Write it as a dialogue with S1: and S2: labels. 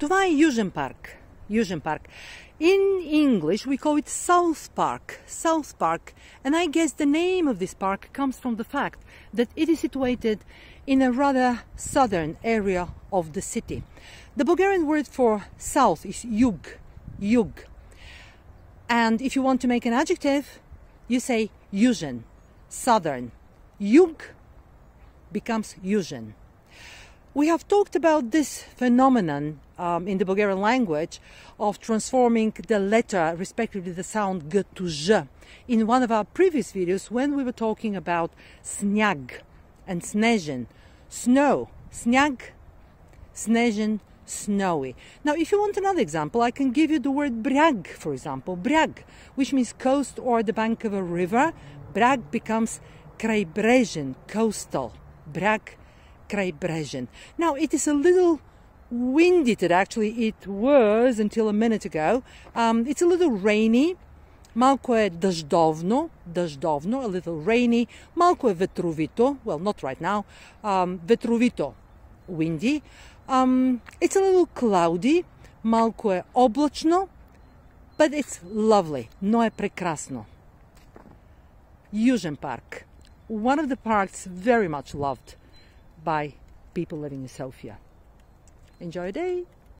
S1: Това е Южен парк. Южен парк. In English, we call it South Park. South Park. And I guess the name of this park comes from the fact that it is situated in a rather southern area of the city. The Bulgarian word for south is yug. Yug. And if you want to make an adjective, you say Yuzhen, southern. Yug becomes Yuzhen. We have talked about this phenomenon um, in the Bulgarian language of transforming the letter, respectively the sound g to z, in one of our previous videos when we were talking about snyag and snezhen, snow, snyag, snezhen, snowy. Now, if you want another example, I can give you the word brag, for example, brag, which means coast or the bank of a river. Brag becomes krajbrezhen, coastal. Brag Krijbrezhen. Now it is a little windy today. Actually, it was until a minute ago. Um, it's a little rainy. Malko je daždovno, daždovno, a little rainy. Malko je well, not right now. Um, windy. Um, it's a little cloudy. Малко е but it's lovely. No je prekrasno. Южен Park, One of the parks very much loved by people living in Sofia. Enjoy your day!